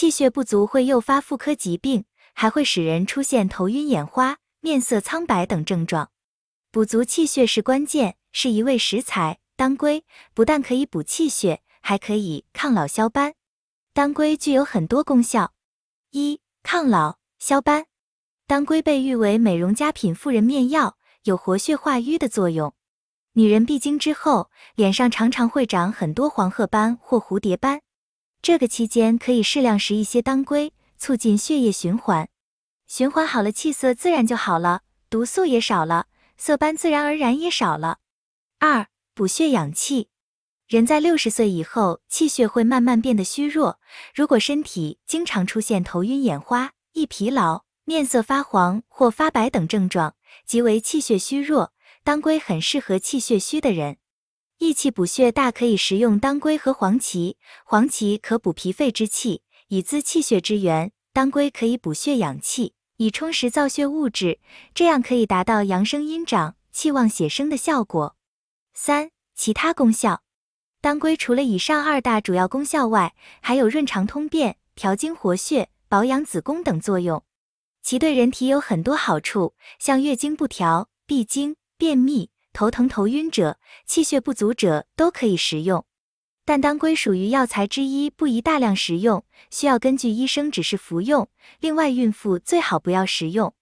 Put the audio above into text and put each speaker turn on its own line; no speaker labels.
气血不足会诱发妇科疾病，还会使人出现头晕眼花、面色苍白等症状。补足气血是关键，是一味食材，当归不但可以补气血，还可以抗老消斑。当归具有很多功效，一抗老消斑。当归被誉为美容佳品、妇人面药，有活血化瘀的作用。女人闭经之后，脸上常常会长很多黄褐斑或蝴蝶斑。这个期间可以适量食一些当归，促进血液循环，循环好了，气色自然就好了，毒素也少了，色斑自然而然也少了。二、补血养气。人在六十岁以后，气血会慢慢变得虚弱，如果身体经常出现头晕眼花、易疲劳、面色发黄或发白等症状，即为气血虚弱。当归很适合气血虚的人。益气补血，大可以食用当归和黄芪。黄芪可补脾肺之气，以滋气血之源；当归可以补血养气，以充实造血物质。这样可以达到阳生阴长、气旺血生的效果。三、其他功效。当归除了以上二大主要功效外，还有润肠通便、调经活血、保养子宫等作用。其对人体有很多好处，像月经不调、闭经、便秘。头疼、头晕者、气血不足者都可以食用，但当归属于药材之一，不宜大量食用，需要根据医生指示服用。另外，孕妇最好不要食用。